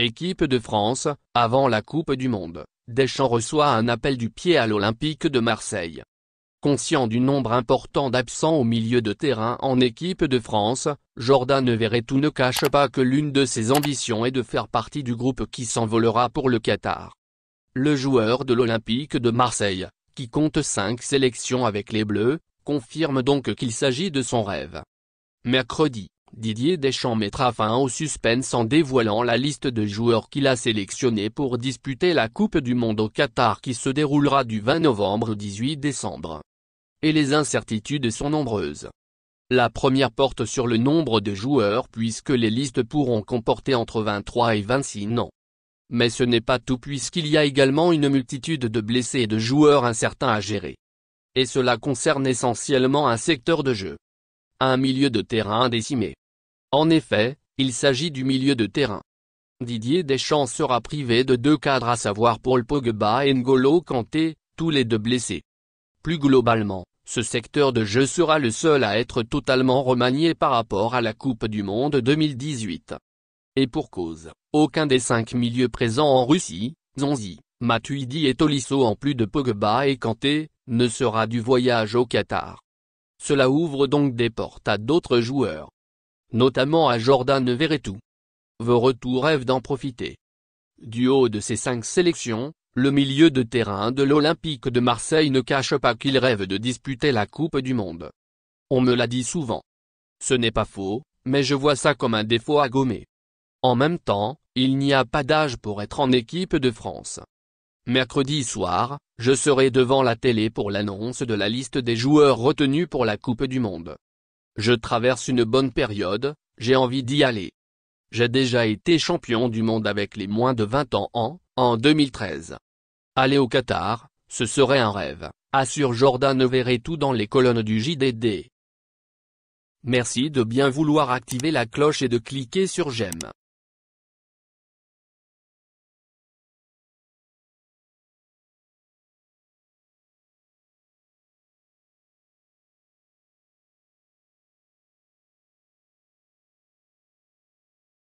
Équipe de France, avant la Coupe du Monde, Deschamps reçoit un appel du pied à l'Olympique de Marseille. Conscient du nombre important d'absents au milieu de terrain en équipe de France, Jordan tout ne cache pas que l'une de ses ambitions est de faire partie du groupe qui s'envolera pour le Qatar. Le joueur de l'Olympique de Marseille, qui compte cinq sélections avec les Bleus, confirme donc qu'il s'agit de son rêve. Mercredi, Didier Deschamps mettra fin au suspense en dévoilant la liste de joueurs qu'il a sélectionnés pour disputer la Coupe du Monde au Qatar qui se déroulera du 20 novembre au 18 décembre. Et les incertitudes sont nombreuses. La première porte sur le nombre de joueurs puisque les listes pourront comporter entre 23 et 26 noms. Mais ce n'est pas tout puisqu'il y a également une multitude de blessés et de joueurs incertains à gérer. Et cela concerne essentiellement un secteur de jeu un milieu de terrain décimé. En effet, il s'agit du milieu de terrain. Didier Deschamps sera privé de deux cadres à savoir Paul Pogba et N'Golo Kanté, tous les deux blessés. Plus globalement, ce secteur de jeu sera le seul à être totalement remanié par rapport à la Coupe du Monde 2018. Et pour cause, aucun des cinq milieux présents en Russie, Zonzi, Matuidi et Tolisso en plus de Pogba et Kanté, ne sera du voyage au Qatar. Cela ouvre donc des portes à d'autres joueurs. Notamment à Jordan Verretou. retours rêvent d'en profiter. Du haut de ses cinq sélections, le milieu de terrain de l'Olympique de Marseille ne cache pas qu'il rêve de disputer la Coupe du Monde. On me l'a dit souvent. Ce n'est pas faux, mais je vois ça comme un défaut à gommer. En même temps, il n'y a pas d'âge pour être en équipe de France. Mercredi soir, je serai devant la télé pour l'annonce de la liste des joueurs retenus pour la Coupe du Monde. Je traverse une bonne période, j'ai envie d'y aller. J'ai déjà été champion du monde avec les moins de 20 ans en, en 2013. Aller au Qatar, ce serait un rêve, assure Jordan verrait tout dans les colonnes du JDD. Merci de bien vouloir activer la cloche et de cliquer sur j'aime.